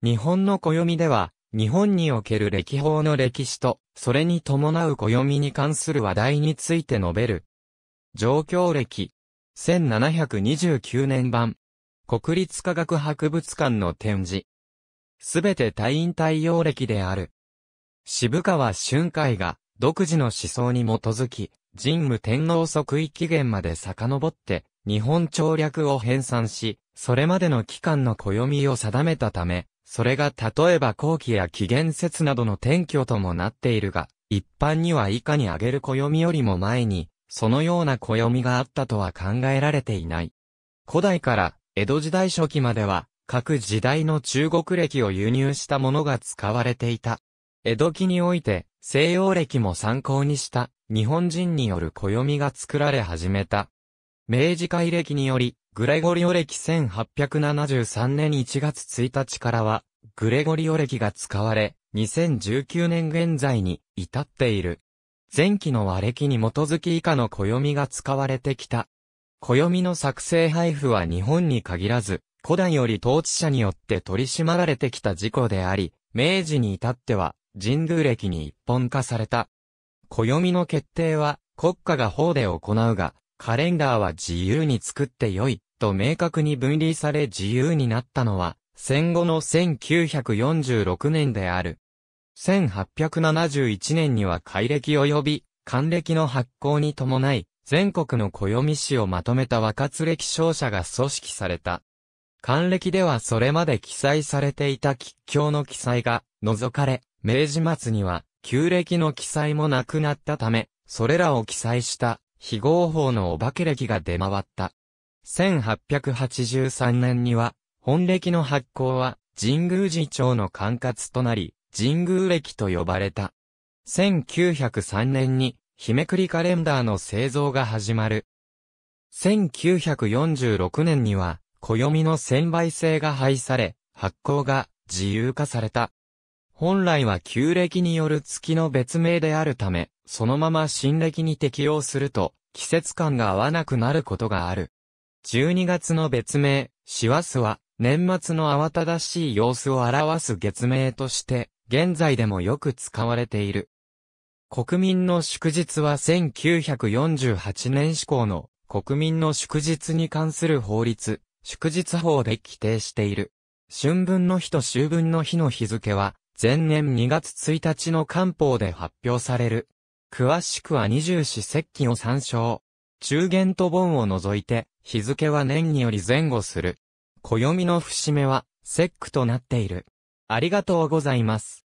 日本の暦では、日本における歴法の歴史と、それに伴う暦に関する話題について述べる。状況歴、1729年版、国立科学博物館の展示。すべて退院対応歴である。渋川春海が、独自の思想に基づき、神武天皇即位期限まで遡って、日本朝略を編纂し、それまでの期間の暦を定めたため、それが例えば後期や紀元節などの転居ともなっているが、一般には以下に挙げる暦よりも前に、そのような暦があったとは考えられていない。古代から江戸時代初期までは、各時代の中国歴を輸入したものが使われていた。江戸期において、西洋歴も参考にした、日本人による暦が作られ始めた。明治改歴により、グレゴリオ歴1873年1月1日からは、グレゴリオ歴が使われ、2019年現在に至っている。前期の和暦に基づき以下の暦が使われてきた。暦の作成配布は日本に限らず、古代より統治者によって取り締まられてきた事故であり、明治に至っては、神宮歴に一本化された。暦の決定は、国家が法で行うが、カレンダーは自由に作って良い、と明確に分離され自由になったのは、戦後の1946年である。1871年には改暦及び、還暦の発行に伴い、全国の暦史をまとめた若津歴商社が組織された。還暦ではそれまで記載されていた吉祥の記載が除かれ、明治末には旧暦の記載もなくなったため、それらを記載した非合法のお化け歴が出回った。1883年には、本歴の発行は、神宮寺町の管轄となり、神宮歴と呼ばれた。1903年に、日めくりカレンダーの製造が始まる。1946年には、暦の専売制が廃され、発行が自由化された。本来は旧暦による月の別名であるため、そのまま新暦に適用すると、季節感が合わなくなることがある。12月の別名、ワスは、年末の慌ただしい様子を表す月名として、現在でもよく使われている。国民の祝日は1948年施行の国民の祝日に関する法律、祝日法で規定している。春分の日と秋分の日の日付は前年2月1日の官報で発表される。詳しくは二十四節気を参照。中元と盆を除いて、日付は年により前後する。暦の節目は、節句となっている。ありがとうございます。